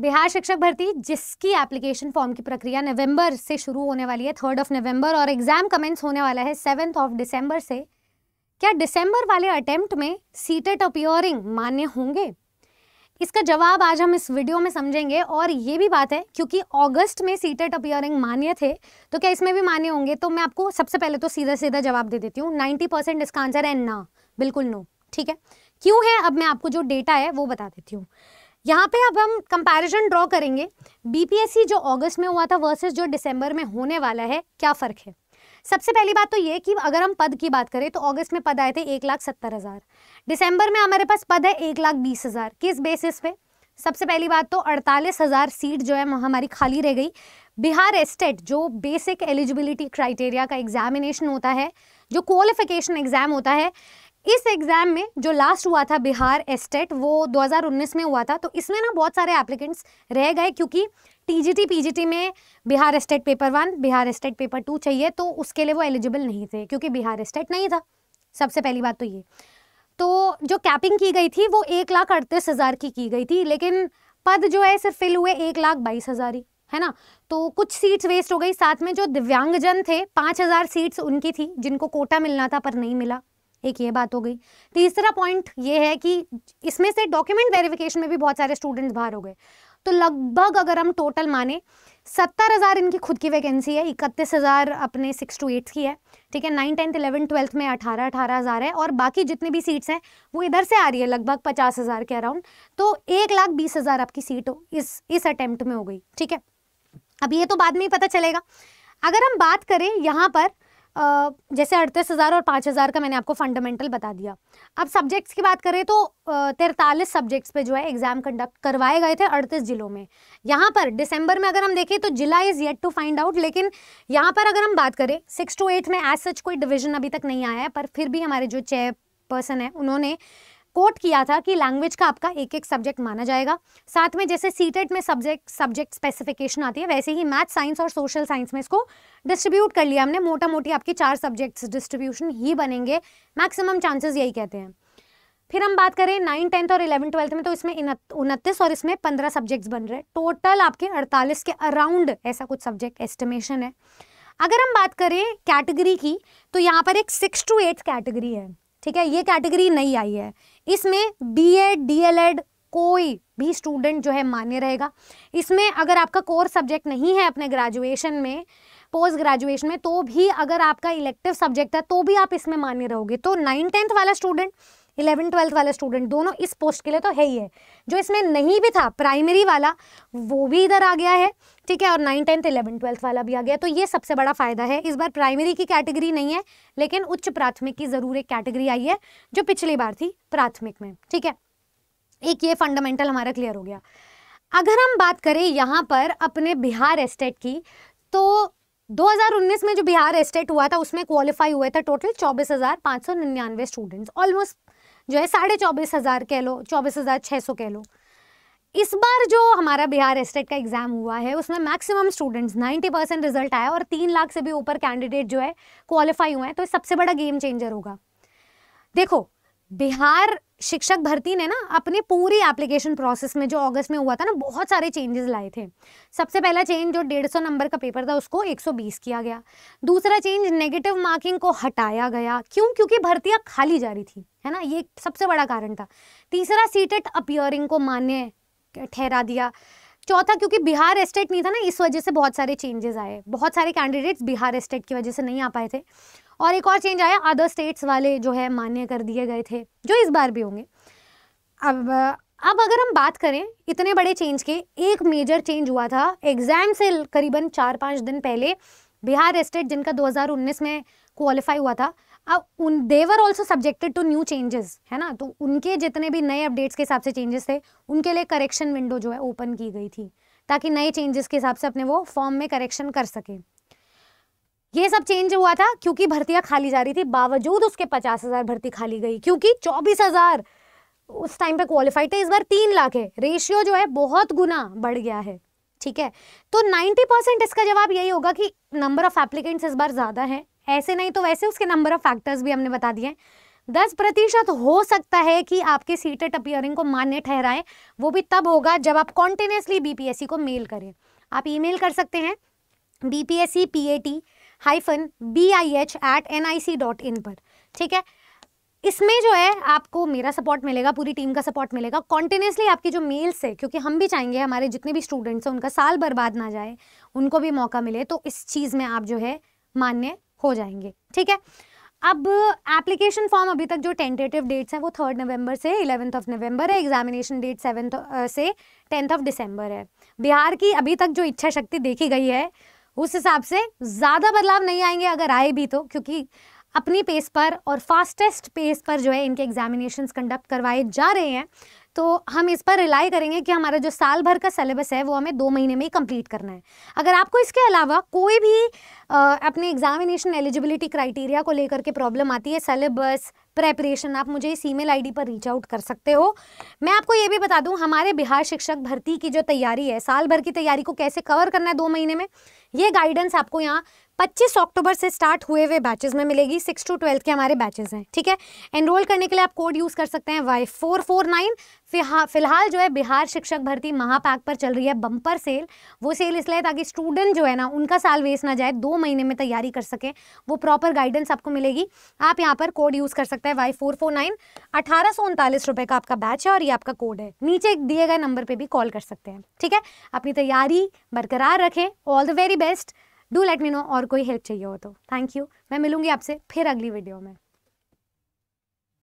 बिहार शिक्षक भर्ती जिसकी एप्लीकेशन फॉर्म की प्रक्रिया नवंबर से शुरू होने वाली है थर्ड ऑफ नवंबर और एग्ज़ाम कमेंस होने वाला है सेवन्थ ऑफ दिसंबर से क्या दिसंबर वाले अटेम्प्ट में सीटेट अपियोरिंग मान्य होंगे इसका जवाब आज हम इस वीडियो में समझेंगे और ये भी बात है क्योंकि अगस्त में सीटेट अपियरिंग मान्य थे तो क्या इसमें भी मान्य होंगे तो मैं आपको सबसे पहले तो सीधा सीधा जवाब दे देती हूँ नाइन्टी परसेंट इसका आंसर है ना बिल्कुल नो ठीक है क्यों है अब मैं आपको जो डेटा है वो बता देती हूँ यहाँ पे अब हम कंपैरिजन ड्रॉ करेंगे बीपीएससी जो अगस्त में हुआ था वर्सेस जो दिसंबर में होने वाला है क्या फ़र्क है सबसे पहली बात तो ये कि अगर हम पद की बात करें तो अगस्त में पद आए थे एक लाख सत्तर हज़ार दिसंबर में हमारे पास पद है एक लाख बीस हज़ार किस बेसिस पे सबसे पहली बात तो अड़तालीस हज़ार सीट जो है हमारी खाली रह गई बिहार एस्टेट जो बेसिक एलिजिबिलिटी क्राइटेरिया का एग्जामिनेशन होता है जो क्वालिफिकेशन एग्ज़ाम होता है इस एग्ज़ाम में जो लास्ट हुआ था बिहार एस्टेट वो 2019 में हुआ था तो इसमें ना बहुत सारे एप्लीकेंट्स रह गए क्योंकि टीजीटी पीजीटी में Bihar STET paper one Bihar STET paper two चाहिए तो उसके लिए वो एलिजिबल नहीं थे क्योंकि बिहार एस्टेट नहीं था सबसे पहली बात तो ये तो जो कैपिंग की गई थी वो एक लाख अड़तीस हज़ार की की गई थी लेकिन पद जो है सिर्फ फिल हुए एक लाख बाईस हज़ार ही है ना तो कुछ सीट्स वेस्ट हो गई साथ में जो दिव्यांगजन थे पाँच हज़ार सीट्स उनकी थी जिनको कोटा मिलना था पर नहीं मिला एक ये बात हो गई तीसरा पॉइंट ये है कि इसमें से डॉक्यूमेंट वेरिफिकेशन में भी बहुत सारे स्टूडेंट्स बाहर हो गए तो लगभग अगर हम टोटल माने सत्तर हज़ार इनकी खुद की वैकेंसी है इकतीस हज़ार अपने सिक्स टू एट्थ की है ठीक है नाइन टेंथ इलेवन ट्वेल्थ में अठारह अठारह हज़ार है और बाकी जितने भी सीट्स हैं वो इधर से आ रही है लगभग पचास हज़ार के अराउंड तो एक लाख बीस हज़ार आपकी सीट इस इस अटैम्प्ट में हो गई ठीक है अब ये तो बाद में ही पता चलेगा अगर हम बात करें यहाँ पर जैसे अड़तीस हज़ार और पाँच हज़ार का मैंने आपको फंडामेंटल बता दिया अब सब्जेक्ट्स की बात करें तो तैंतालीस सब्जेक्ट्स पे जो है एग्ज़ाम कंडक्ट करवाए गए थे अड़तीस ज़िलों में यहाँ पर दिसंबर में अगर हम देखें तो जिला is yet to find out लेकिन यहाँ पर अगर हम बात करें सिक्स टू एट में एज सच कोई डिविज़न अभी तक नहीं आया है पर फिर भी हमारे जो चेयर पर्सन है उन्होंने कोट किया था कि लैंग्वेज का आपका एक एक सब्जेक्ट माना जाएगा साथ में जैसे सीटेट में सब्जेक्ट सब्जेक्ट स्पेसिफिकेशन आती है वैसे ही मैथ साइंस और सोशल साइंस में इसको डिस्ट्रीब्यूट कर लिया हमने मोटा मोटी आपके चार सब्जेक्ट्स डिस्ट्रीब्यूशन ही बनेंगे मैक्सिमम चांसेस यही कहते हैं फिर हम बात करें नाइन टेंथ और इलेवन ट्वेल्थ में तो इसमें उनतीस और इसमें पंद्रह सब्जेक्ट्स बन रहे हैं टोटल आपके अड़तालीस के अराउंड ऐसा कुछ सब्जेक्ट एस्टिमेशन है अगर हम बात करें कैटेगरी की तो यहाँ पर एक सिक्स टू एट कैटेगरी है ठीक है ये कैटेगरी नहीं आई है इसमें बी एल डीएलएड कोई भी स्टूडेंट जो है मान्य रहेगा इसमें अगर आपका कोर सब्जेक्ट नहीं है अपने ग्रेजुएशन में पोस्ट ग्रेजुएशन में तो भी अगर आपका इलेक्टिव सब्जेक्ट है तो भी आप इसमें मान्य रहोगे तो नाइन टेंथ वाला स्टूडेंट इलेवन ट्वेल्थ वाले स्टूडेंट दोनों इस पोस्ट के लिए तो है ही है जो इसमें नहीं भी था प्राइमरी वाला वो भी इधर आ गया है ठीक है और नाइन टेंथ इलेवन ट्वेल्थ वाला भी आ गया तो ये सबसे बड़ा फ़ायदा है इस बार प्राइमरी की कैटेगरी नहीं है लेकिन उच्च प्राथमिक की ज़रूर एक कैटेगरी आई है जो पिछली बार थी प्राथमिक में ठीक है एक ये फंडामेंटल हमारा क्लियर हो गया अगर हम बात करें यहाँ पर अपने बिहार एस्टेट की तो 2019 में जो बिहार एस्टेट हुआ था उसमें क्वालिफाई हुए थे टोटल चौबीस हज़ार पाँच सौ निन्यानवे स्टूडेंट्स ऑलमोस्ट जो है साढ़े चौबीस हज़ार कह लो चौबीस हज़ार छः सौ कह लो इस बार जो हमारा बिहार एस्टेट e का एग्ज़ाम हुआ है उसमें maximum students ninety percent result आया और तीन लाख से भी ऊपर कैंडिडेट जो है क्वालिफाई हुए हैं तो सबसे बड़ा गेम चेंजर होगा देखो बिहार शिक्षक भर्ती ने ना अपने पूरी एप्लीकेशन प्रोसेस में जो अगस्त में हुआ था ना बहुत सारे चेंजेस लाए थे सबसे पहला चेंज जो डेढ़ सौ नंबर का पेपर था उसको 120 किया गया दूसरा चेंज नेगेटिव मार्किंग को हटाया गया क्यों क्योंकि भर्तियां खाली जा रही थी है ना ये सबसे बड़ा कारण था तीसरा सीटेट अपियरिंग को मान्य ठहरा दिया चौथा क्योंकि बिहार एस्टेट नहीं था ना इस वजह से बहुत सारे चेंजेस आए बहुत सारे कैंडिडेट्स बिहार एस्टेट की वजह से नहीं आ पाए थे और एक और चेंज आया अदर स्टेट्स वाले जो है मान्य कर दिए गए थे जो इस बार भी होंगे अब अब अगर हम बात करें इतने बड़े चेंज के एक मेजर चेंज हुआ था एग्ज़ाम से करीबन चार पाँच दिन पहले बिहार स्टेट जिनका 2019 में क्वालिफाई हुआ था अब उन they're also subjected to new changes है ना तो उनके जितने भी नए अपडेट्स के हिसाब से चेंजेस थे उनके लिए करेक्शन विंडो जो है ओपन की गई थी ताकि नए चेंजेस के हिसाब से अपने वो फॉर्म में करेक्शन कर सकें ये सब चेंज हुआ था क्योंकि भर्तियां खाली जा रही थी बावजूद उसके पचास हज़ार भर्ती खाली गई क्योंकि चौबीस हज़ार उस टाइम पे क्वालिफाइड थे इस बार तीन लाख है रेशियो जो है बहुत गुना बढ़ गया है ठीक है तो नाइन्टी परसेंट इसका जवाब यही होगा कि नंबर ऑफ एप्लीकेंट्स इस बार ज़्यादा है ऐसे नहीं तो वैसे उसके नंबर ऑफ फैक्टर्स भी हमने बता दिए दस प्रतिशत हो सकता है कि आपके सीटेट अपियरिंग को मान्य ठहराएं वो भी तब होगा जब आप कॉन्टिन्यूसली बीपीएससी को मेल करें आप ईमेल कर सकते हैं B P S C P A T hyphen B I H at N I C dot in पर ठीक है इसमें जो है आपको मेरा सपोर्ट मिलेगा पूरी टीम का सपोर्ट मिलेगा कॉन्टिन्यूसली आपकी जो मेल्स है क्योंकि हम भी चाहेंगे हमारे जितने भी स्टूडेंट्स हैं उनका साल बर्बाद ना जाए उनको भी मौका मिले तो इस चीज़ में आप जो है मान्य हो जाएंगे ठीक है अब एप्लीकेशन फॉर्म अभी तक जो टेंटेटिव डेट्स हैं वो थर्ड नवंबर से इलेवेंथ ऑफ नवंबर है एग्जामिनेशन डेट सेवेंथ से टेंथ ऑफ दिसंबर है बिहार की अभी तक जो इच्छा शक्ति देखी गई है उस हिसाब से ज़्यादा बदलाव नहीं आएंगे अगर आए भी तो क्योंकि अपनी पेस पर और फास्टेस्ट पेस पर जो है इनके एग्जामिनेशन कंडक्ट करवाए जा रहे हैं तो हम इस पर रिलाई करेंगे कि हमारा जो साल भर का सिलेबस है वो हमें दो महीने में ही कंप्लीट करना है अगर आपको इसके अलावा कोई भी आ, अपने एग्जामिनेशन एलिजिबिलिटी क्राइटेरिया को लेकर के प्रॉब्लम आती है सिलेबस प्रेपरेशन आप मुझे इस ईमेल आईडी पर रीच आउट कर सकते हो मैं आपको ये भी बता दूं हमारे बिहार शिक्षक भर्ती की जो तैयारी है साल भर की तैयारी को कैसे कवर करना है दो महीने में ये गाइडेंस आपको यहाँ 25 अक्टूबर से स्टार्ट हुए हुए बैचेस में मिलेगी सिक्स टू ट्वेल्थ के हमारे बैचेस हैं ठीक है एनरोल करने के लिए आप कोड यूज़ कर सकते हैं वाई फोर फोर नाइन फिलहाल जो है बिहार शिक्षक भर्ती महापैक पर चल रही है बम्पर सेल वो सेल इसलिए ताकि स्टूडेंट जो है ना उनका साल वेस्ट ना जाए दो महीने में तैयारी कर सकें वो प्रॉपर गाइडेंस आपको मिलेगी आप यहाँ पर कोड यूज़ कर सकते हैं वाई फोर फोर नाइन अठारह सौ उनतालीस रुपये का आपका बैच है और ये आपका कोड है नीचे दिए गए नंबर पर भी कॉल कर सकते हैं ठीक है अपनी तैयारी बरकरार रखें all the very best do let me know और कोई हेल्प चाहिए हो तो थैंक यू मैं मिलूंगी आपसे फिर अगली वीडियो में